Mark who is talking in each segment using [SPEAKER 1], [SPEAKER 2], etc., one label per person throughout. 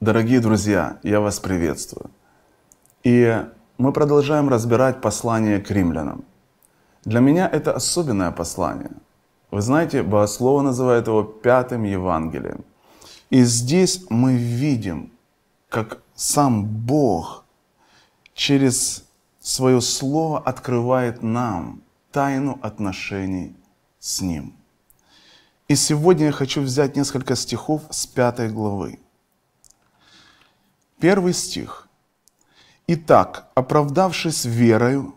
[SPEAKER 1] Дорогие друзья, я вас приветствую. И мы продолжаем разбирать послание к римлянам. Для меня это особенное послание. Вы знаете, богословы называет его пятым Евангелием. И здесь мы видим, как сам Бог через свое слово открывает нам тайну отношений с Ним. И сегодня я хочу взять несколько стихов с пятой главы. Первый стих. «Итак, оправдавшись верою,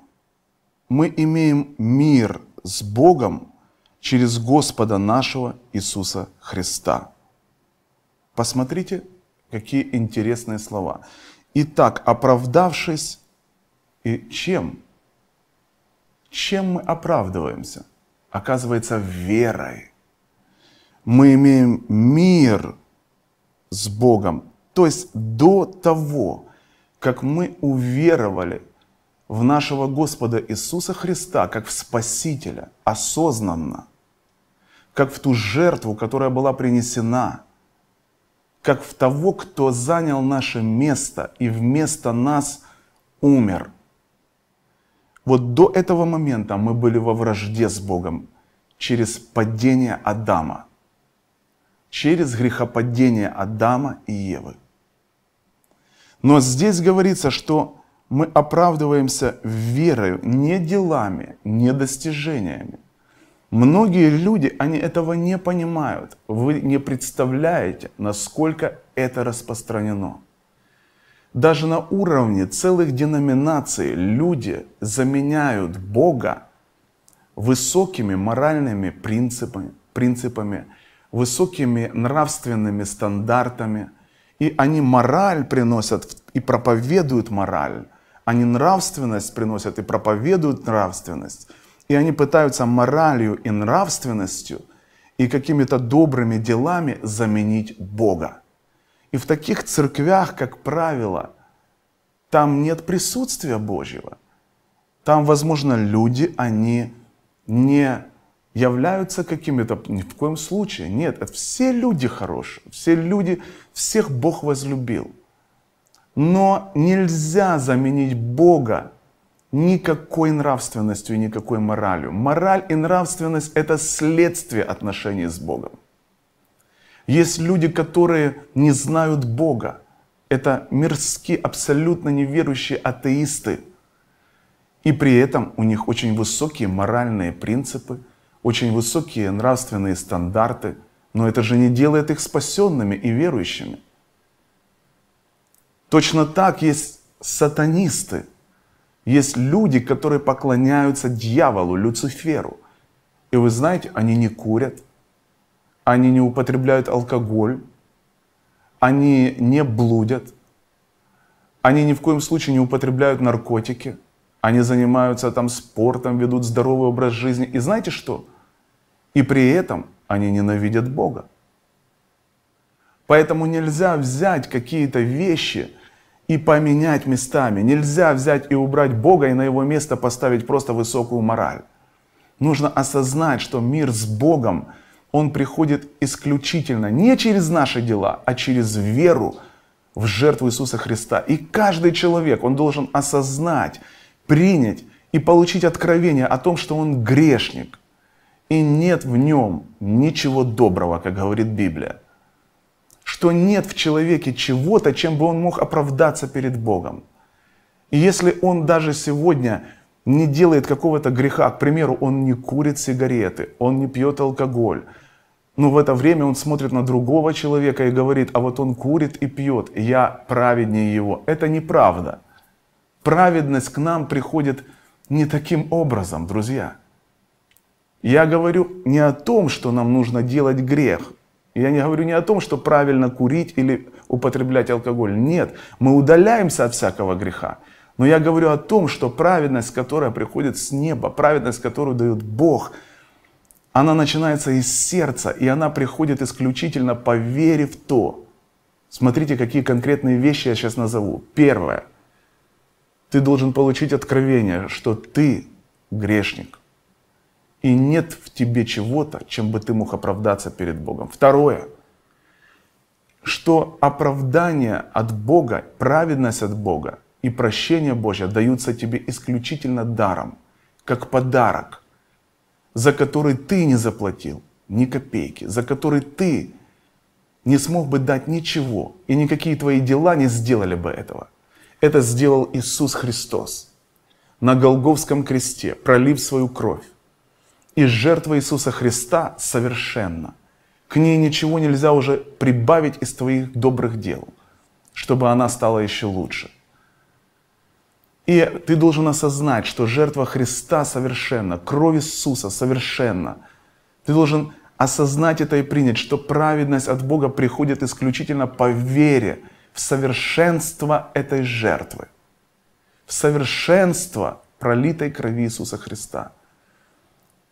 [SPEAKER 1] мы имеем мир с Богом через Господа нашего Иисуса Христа». Посмотрите, какие интересные слова. «Итак, оправдавшись и чем? Чем мы оправдываемся? Оказывается, верой. Мы имеем мир с Богом то есть до того, как мы уверовали в нашего Господа Иисуса Христа, как в Спасителя, осознанно, как в ту жертву, которая была принесена, как в того, кто занял наше место и вместо нас умер. Вот до этого момента мы были во вражде с Богом через падение Адама, через грехопадение Адама и Евы. Но здесь говорится, что мы оправдываемся верою, не делами, не достижениями. Многие люди, они этого не понимают. Вы не представляете, насколько это распространено. Даже на уровне целых деноминаций люди заменяют Бога высокими моральными принципами, принципами высокими нравственными стандартами – и они мораль приносят и проповедуют мораль. Они нравственность приносят и проповедуют нравственность. И они пытаются моралью и нравственностью и какими-то добрыми делами заменить Бога. И в таких церквях, как правило, там нет присутствия Божьего. Там, возможно, люди, они не являются какими-то, ни в коем случае, нет, это все люди хорошие, все люди, всех Бог возлюбил. Но нельзя заменить Бога никакой нравственностью и никакой моралью. Мораль и нравственность – это следствие отношений с Богом. Есть люди, которые не знают Бога. Это мирские, абсолютно неверующие атеисты. И при этом у них очень высокие моральные принципы – очень высокие нравственные стандарты, но это же не делает их спасенными и верующими. Точно так есть сатанисты, есть люди, которые поклоняются дьяволу, Люциферу. И вы знаете, они не курят, они не употребляют алкоголь, они не блудят, они ни в коем случае не употребляют наркотики, они занимаются там спортом, ведут здоровый образ жизни. И знаете что? И при этом они ненавидят Бога. Поэтому нельзя взять какие-то вещи и поменять местами. Нельзя взять и убрать Бога и на его место поставить просто высокую мораль. Нужно осознать, что мир с Богом, он приходит исключительно не через наши дела, а через веру в жертву Иисуса Христа. И каждый человек, он должен осознать, принять и получить откровение о том, что он грешник, и нет в нем ничего доброго, как говорит Библия. Что нет в человеке чего-то, чем бы он мог оправдаться перед Богом. И если он даже сегодня не делает какого-то греха, к примеру, он не курит сигареты, он не пьет алкоголь, но в это время он смотрит на другого человека и говорит, а вот он курит и пьет, я праведнее его. Это неправда. Праведность к нам приходит не таким образом, друзья. Я говорю не о том, что нам нужно делать грех. Я не говорю не о том, что правильно курить или употреблять алкоголь. Нет, мы удаляемся от всякого греха. Но я говорю о том, что праведность, которая приходит с неба, праведность, которую дает Бог, она начинается из сердца, и она приходит исключительно по вере в то. Смотрите, какие конкретные вещи я сейчас назову. Первое. Ты должен получить откровение, что ты грешник и нет в тебе чего-то, чем бы ты мог оправдаться перед Богом. Второе, что оправдание от Бога, праведность от Бога и прощение Божье даются тебе исключительно даром, как подарок, за который ты не заплатил ни копейки, за который ты не смог бы дать ничего, и никакие твои дела не сделали бы этого. Это сделал Иисус Христос на Голговском кресте, пролив свою кровь. И жертва Иисуса Христа совершенна. К ней ничего нельзя уже прибавить из твоих добрых дел, чтобы она стала еще лучше. И ты должен осознать, что жертва Христа совершенна, кровь Иисуса совершенна. Ты должен осознать это и принять, что праведность от Бога приходит исключительно по вере в совершенство этой жертвы, в совершенство пролитой крови Иисуса Христа –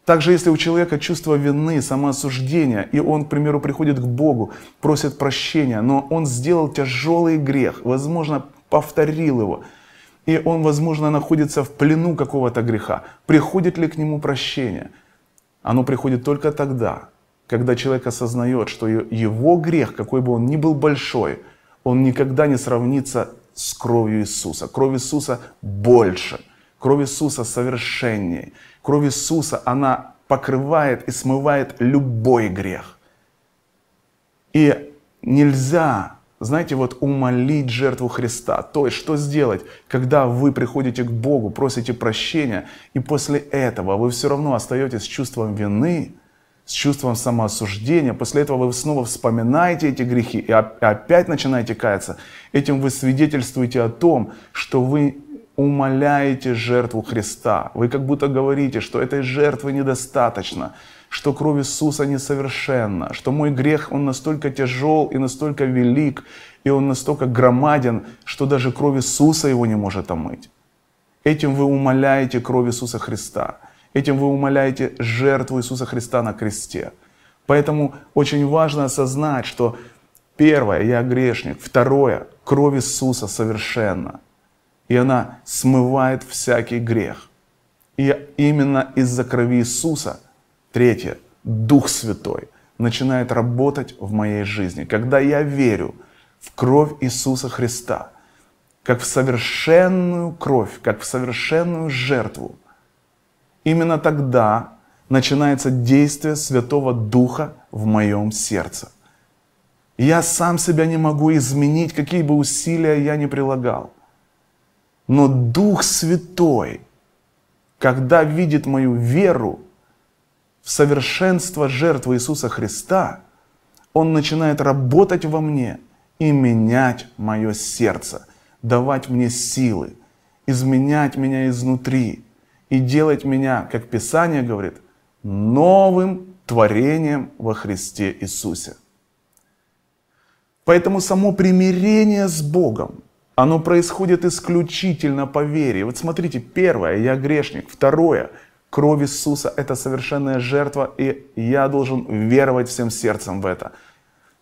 [SPEAKER 1] также, если у человека чувство вины, самоосуждения, и он, к примеру, приходит к Богу, просит прощения, но он сделал тяжелый грех, возможно, повторил его, и он, возможно, находится в плену какого-то греха, приходит ли к нему прощение? Оно приходит только тогда, когда человек осознает, что его грех, какой бы он ни был большой, он никогда не сравнится с кровью Иисуса. Кровь Иисуса больше – Кровь Иисуса совершеннее. Кровь Иисуса, она покрывает и смывает любой грех. И нельзя, знаете, вот умолить жертву Христа. То есть, что сделать, когда вы приходите к Богу, просите прощения, и после этого вы все равно остаетесь с чувством вины, с чувством самоосуждения. После этого вы снова вспоминаете эти грехи и опять начинаете каяться. Этим вы свидетельствуете о том, что вы умоляете жертву Христа. Вы как будто говорите, что этой жертвы недостаточно, что кровь Иисуса несовершенна, что мой грех, он настолько тяжел и настолько велик, и он настолько громаден, что даже кровь Иисуса его не может омыть. Этим вы умоляете кровь Иисуса Христа. Этим вы умоляете жертву Иисуса Христа на кресте. Поэтому очень важно осознать, что первое, я грешник. Второе, кровь Иисуса совершенна и она смывает всякий грех. И именно из-за крови Иисуса, третье, Дух Святой начинает работать в моей жизни. Когда я верю в кровь Иисуса Христа, как в совершенную кровь, как в совершенную жертву, именно тогда начинается действие Святого Духа в моем сердце. Я сам себя не могу изменить, какие бы усилия я ни прилагал. Но Дух Святой, когда видит мою веру в совершенство жертвы Иисуса Христа, Он начинает работать во мне и менять мое сердце, давать мне силы, изменять меня изнутри и делать меня, как Писание говорит, новым творением во Христе Иисусе. Поэтому само примирение с Богом – оно происходит исключительно по вере. Вот смотрите, первое, я грешник. Второе, кровь Иисуса – это совершенная жертва, и я должен веровать всем сердцем в это.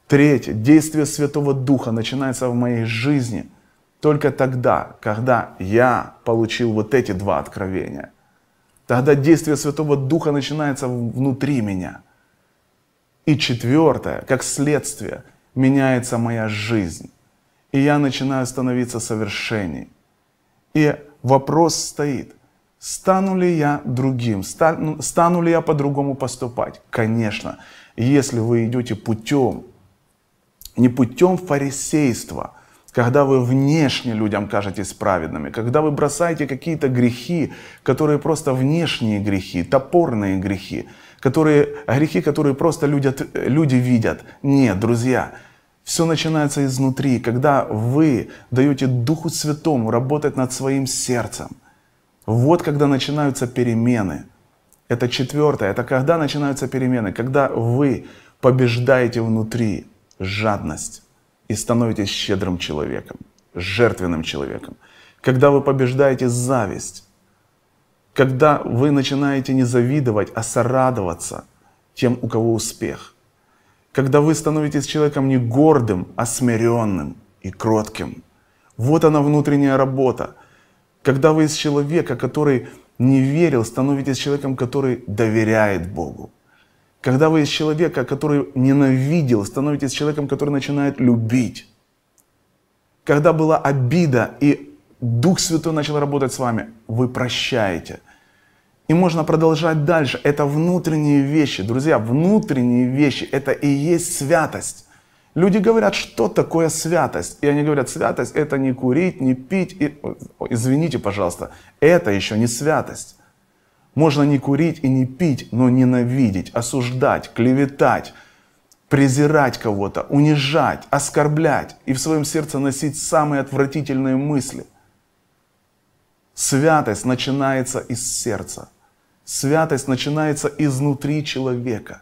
[SPEAKER 1] Третье, действие Святого Духа начинается в моей жизни только тогда, когда я получил вот эти два откровения. Тогда действие Святого Духа начинается внутри меня. И четвертое, как следствие, меняется моя жизнь и я начинаю становиться совершенней. И вопрос стоит, стану ли я другим, стану, стану ли я по-другому поступать? Конечно, если вы идете путем, не путем фарисейства, когда вы внешне людям кажетесь праведными, когда вы бросаете какие-то грехи, которые просто внешние грехи, топорные грехи, которые, грехи, которые просто люди, люди видят. Нет, друзья, все начинается изнутри, когда вы даете Духу Святому работать над своим сердцем. Вот когда начинаются перемены. Это четвертое, это когда начинаются перемены, когда вы побеждаете внутри жадность и становитесь щедрым человеком, жертвенным человеком. Когда вы побеждаете зависть, когда вы начинаете не завидовать, а сорадоваться тем, у кого успех – когда вы становитесь человеком не гордым, а смиренным и кротким. Вот она внутренняя работа. Когда вы из человека, который не верил, становитесь человеком, который доверяет Богу. Когда вы из человека, который ненавидел, становитесь человеком, который начинает любить. Когда была обида и Дух Святой начал работать с вами, вы прощаете. И можно продолжать дальше. Это внутренние вещи, друзья, внутренние вещи. Это и есть святость. Люди говорят, что такое святость? И они говорят, святость это не курить, не пить. И... Извините, пожалуйста, это еще не святость. Можно не курить и не пить, но ненавидеть, осуждать, клеветать, презирать кого-то, унижать, оскорблять и в своем сердце носить самые отвратительные мысли. Святость начинается из сердца. Святость начинается изнутри человека.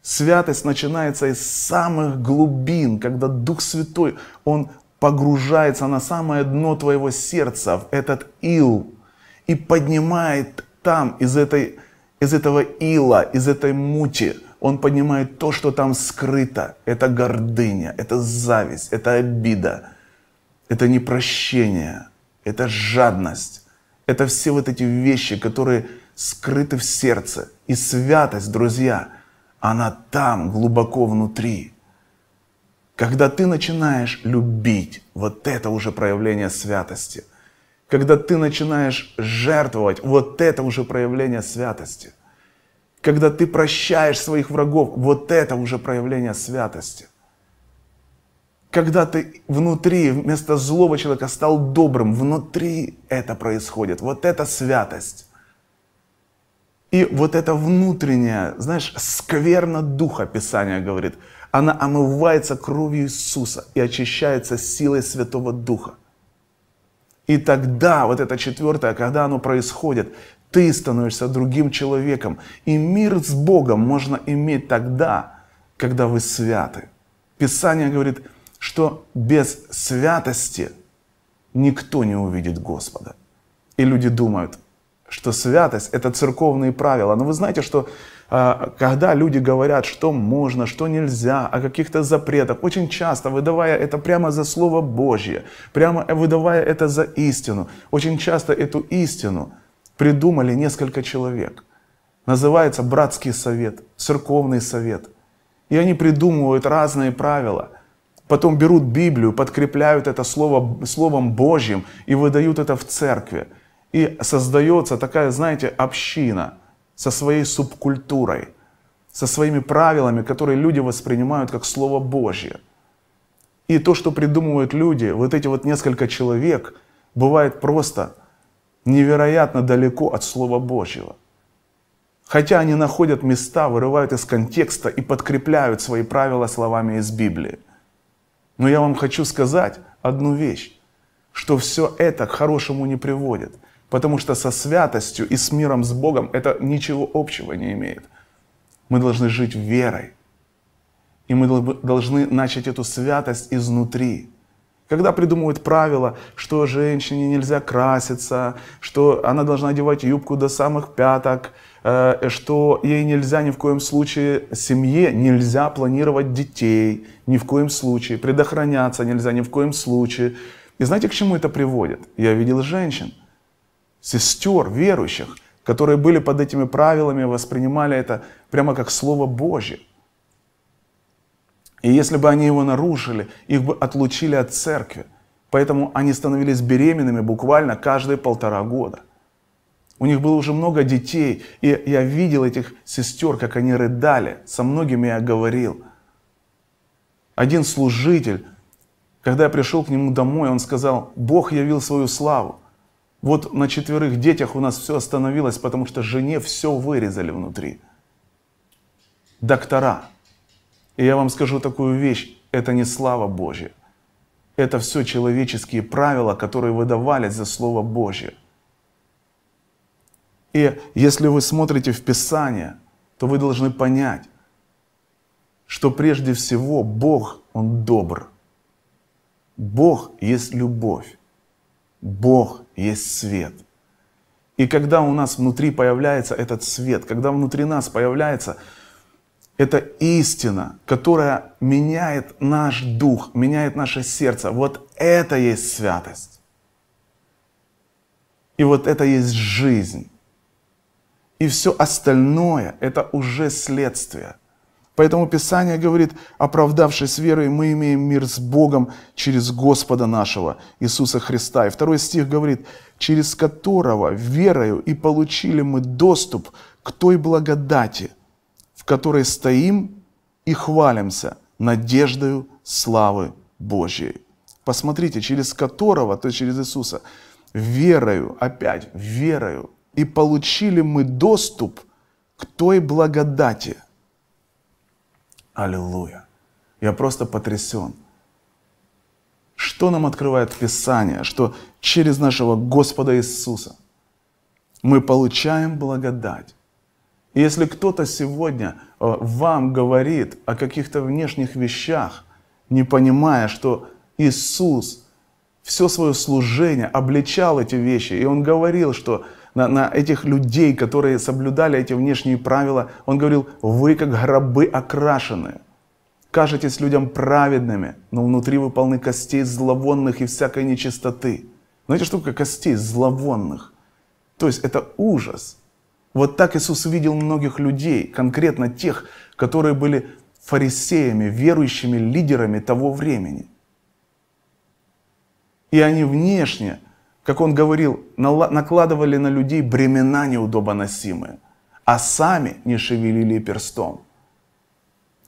[SPEAKER 1] Святость начинается из самых глубин, когда Дух Святой, Он погружается на самое дно твоего сердца, в этот ил, и поднимает там, из, этой, из этого ила, из этой мути, он поднимает то, что там скрыто. Это гордыня, это зависть, это обида, это непрощение, это жадность. Это все вот эти вещи, которые скрыты в сердце. И святость, друзья, она там, глубоко внутри. Когда ты начинаешь любить, вот это уже проявление святости. Когда ты начинаешь жертвовать, вот это уже проявление святости. Когда ты прощаешь своих врагов, вот это уже проявление святости. Когда ты внутри, вместо злого человека стал добрым, внутри это происходит. Вот это святость. И вот это внутреннее, знаешь, скверно духа, Писание говорит, она омывается кровью Иисуса и очищается силой Святого Духа. И тогда, вот это четвертое, когда оно происходит, ты становишься другим человеком. И мир с Богом можно иметь тогда, когда вы святы. Писание говорит, что без святости никто не увидит Господа. И люди думают, что святость — это церковные правила. Но вы знаете, что а, когда люди говорят, что можно, что нельзя, о каких-то запретах, очень часто выдавая это прямо за Слово Божье, прямо э, выдавая это за истину, очень часто эту истину придумали несколько человек. Называется братский совет, церковный совет. И они придумывают разные правила. Потом берут Библию, подкрепляют это слово, Словом Божьим и выдают это в церкви. И создается такая, знаете, община со своей субкультурой, со своими правилами, которые люди воспринимают как Слово Божье. И то, что придумывают люди, вот эти вот несколько человек, бывает просто невероятно далеко от Слова Божьего. Хотя они находят места, вырывают из контекста и подкрепляют свои правила словами из Библии. Но я вам хочу сказать одну вещь, что все это к хорошему не приводит – Потому что со святостью и с миром с Богом это ничего общего не имеет. Мы должны жить верой. И мы должны начать эту святость изнутри. Когда придумывают правила, что женщине нельзя краситься, что она должна одевать юбку до самых пяток, э, что ей нельзя ни в коем случае, семье нельзя планировать детей, ни в коем случае, предохраняться нельзя ни в коем случае. И знаете, к чему это приводит? Я видел женщин – сестер, верующих, которые были под этими правилами, воспринимали это прямо как Слово Божье. И если бы они его нарушили, их бы отлучили от церкви. Поэтому они становились беременными буквально каждые полтора года. У них было уже много детей, и я видел этих сестер, как они рыдали. Со многими я говорил. Один служитель, когда я пришел к нему домой, он сказал, Бог явил свою славу. Вот на четверых детях у нас все остановилось, потому что жене все вырезали внутри. Доктора. И я вам скажу такую вещь, это не слава Божья. Это все человеческие правила, которые выдавались за Слово Божье. И если вы смотрите в Писание, то вы должны понять, что прежде всего Бог, Он добр. Бог есть любовь. Бог есть свет. И когда у нас внутри появляется этот свет, когда внутри нас появляется эта истина, которая меняет наш дух, меняет наше сердце, вот это есть святость. И вот это есть жизнь. И все остальное – это уже следствие – Поэтому Писание говорит, оправдавшись верой, мы имеем мир с Богом через Господа нашего, Иисуса Христа. И второй стих говорит, через которого верою и получили мы доступ к той благодати, в которой стоим и хвалимся надеждою славы Божьей. Посмотрите, через которого, то есть через Иисуса, верою, опять, верою, и получили мы доступ к той благодати – Аллилуйя. Я просто потрясен. Что нам открывает Писание, что через нашего Господа Иисуса мы получаем благодать. И если кто-то сегодня э, вам говорит о каких-то внешних вещах, не понимая, что Иисус все свое служение обличал эти вещи. И он говорил, что на, на этих людей, которые соблюдали эти внешние правила, он говорил, вы как гробы окрашены. Кажетесь людям праведными, но внутри вы полны костей зловонных и всякой нечистоты. Знаете, что такое костей зловонных? То есть это ужас. Вот так Иисус видел многих людей, конкретно тех, которые были фарисеями, верующими лидерами того времени. И они внешне, как он говорил, накладывали на людей бремена неудобоносимые, а сами не шевелили перстом.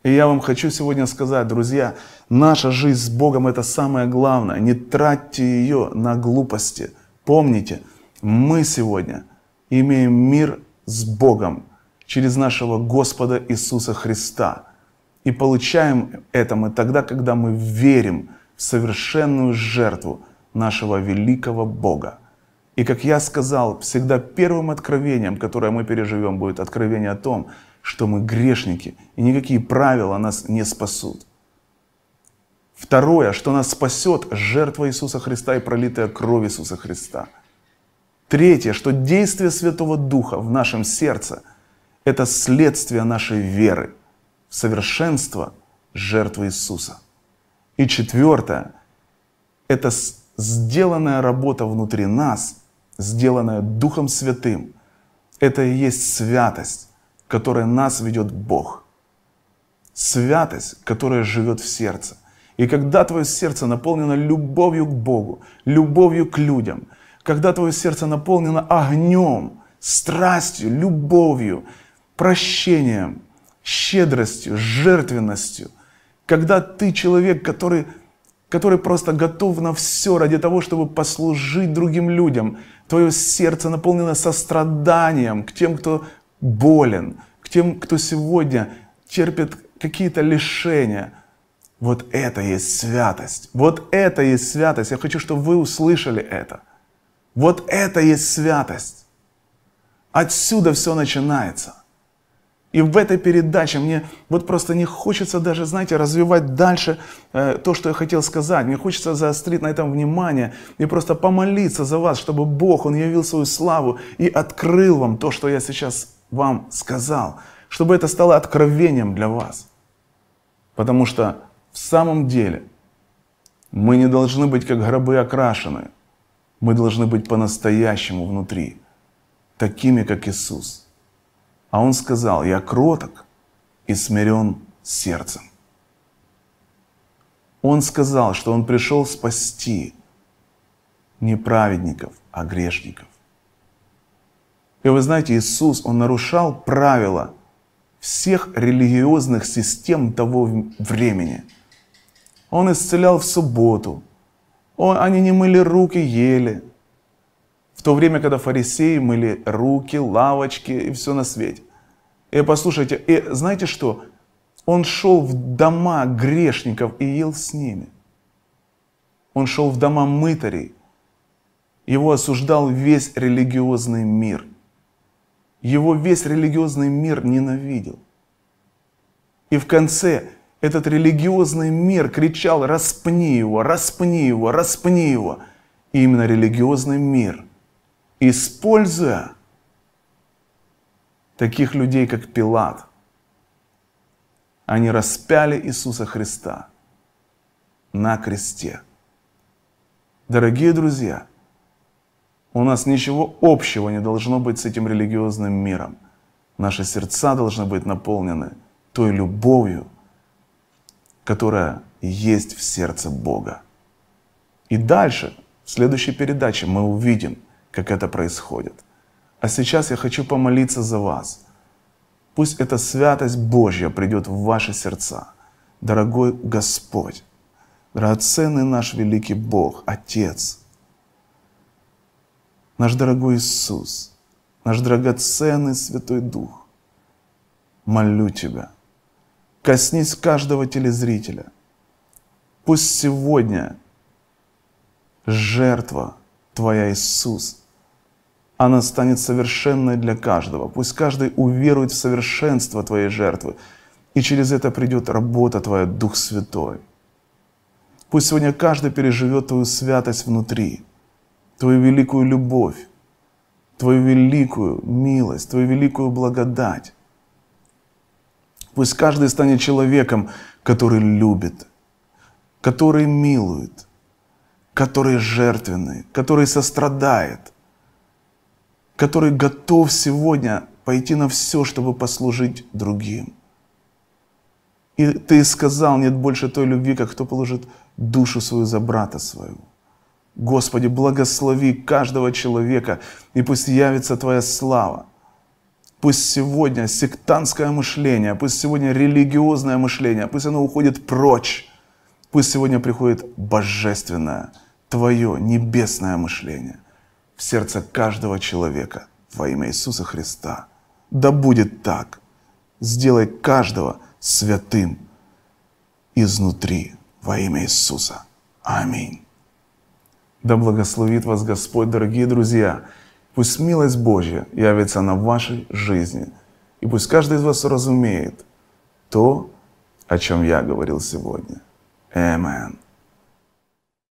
[SPEAKER 1] И я вам хочу сегодня сказать, друзья, наша жизнь с Богом это самое главное. Не тратьте ее на глупости. Помните, мы сегодня имеем мир с Богом через нашего Господа Иисуса Христа. И получаем это мы тогда, когда мы верим в совершенную жертву нашего великого Бога. И как я сказал, всегда первым откровением, которое мы переживем, будет откровение о том, что мы грешники, и никакие правила нас не спасут. Второе, что нас спасет жертва Иисуса Христа и пролитая кровь Иисуса Христа. Третье, что действие Святого Духа в нашем сердце – это следствие нашей веры в совершенство жертвы Иисуса. И четвертое, это сделанная работа внутри нас, сделанная Духом Святым, это и есть святость, которая нас ведет Бог. Святость, которая живет в сердце. И когда твое сердце наполнено любовью к Богу, любовью к людям, когда твое сердце наполнено огнем, страстью, любовью, прощением, щедростью, жертвенностью, когда ты человек, который который просто готов на все ради того, чтобы послужить другим людям. Твое сердце наполнено состраданием к тем, кто болен, к тем, кто сегодня терпит какие-то лишения. Вот это есть святость. Вот это есть святость. Я хочу, чтобы вы услышали это. Вот это есть святость. Отсюда все начинается. И в этой передаче мне вот просто не хочется даже, знаете, развивать дальше э, то, что я хотел сказать. Мне хочется заострить на этом внимание и просто помолиться за вас, чтобы Бог, Он явил свою славу и открыл вам то, что я сейчас вам сказал. Чтобы это стало откровением для вас. Потому что в самом деле мы не должны быть как гробы окрашены. Мы должны быть по-настоящему внутри, такими, как Иисус – а он сказал, я кроток и смирен сердцем. Он сказал, что он пришел спасти не праведников, а грешников. И вы знаете, Иисус, он нарушал правила всех религиозных систем того времени. Он исцелял в субботу. Он, они не мыли руки, ели то время, когда фарисеи мыли руки, лавочки и все на свете. И послушайте, и знаете что? Он шел в дома грешников и ел с ними. Он шел в дома мытарей. Его осуждал весь религиозный мир. Его весь религиозный мир ненавидел. И в конце этот религиозный мир кричал «распни его, распни его, распни его». И именно религиозный мир используя таких людей, как Пилат, они распяли Иисуса Христа на кресте. Дорогие друзья, у нас ничего общего не должно быть с этим религиозным миром. Наши сердца должны быть наполнены той любовью, которая есть в сердце Бога. И дальше, в следующей передаче, мы увидим – как это происходит. А сейчас я хочу помолиться за вас. Пусть эта святость Божья придет в ваши сердца. Дорогой Господь, драгоценный наш великий Бог, Отец, наш дорогой Иисус, наш драгоценный Святой Дух, молю Тебя, коснись каждого телезрителя. Пусть сегодня жертва Твоя, Иисус, она станет совершенной для каждого. Пусть каждый уверует в совершенство твоей жертвы, и через это придет работа твоя, Дух Святой. Пусть сегодня каждый переживет твою святость внутри, твою великую любовь, твою великую милость, твою великую благодать. Пусть каждый станет человеком, который любит, который милует, который жертвенный, который сострадает – который готов сегодня пойти на все, чтобы послужить другим. И ты сказал, нет больше той любви, как кто положит душу свою за брата своего. Господи, благослови каждого человека, и пусть явится Твоя слава. Пусть сегодня сектантское мышление, пусть сегодня религиозное мышление, пусть оно уходит прочь. Пусть сегодня приходит божественное, Твое небесное мышление в сердце каждого человека во имя Иисуса Христа. Да будет так. Сделай каждого святым изнутри во имя Иисуса. Аминь. Да благословит вас Господь, дорогие друзья. Пусть милость Божья явится на вашей жизни. И пусть каждый из вас разумеет то, о чем я говорил сегодня. Аминь.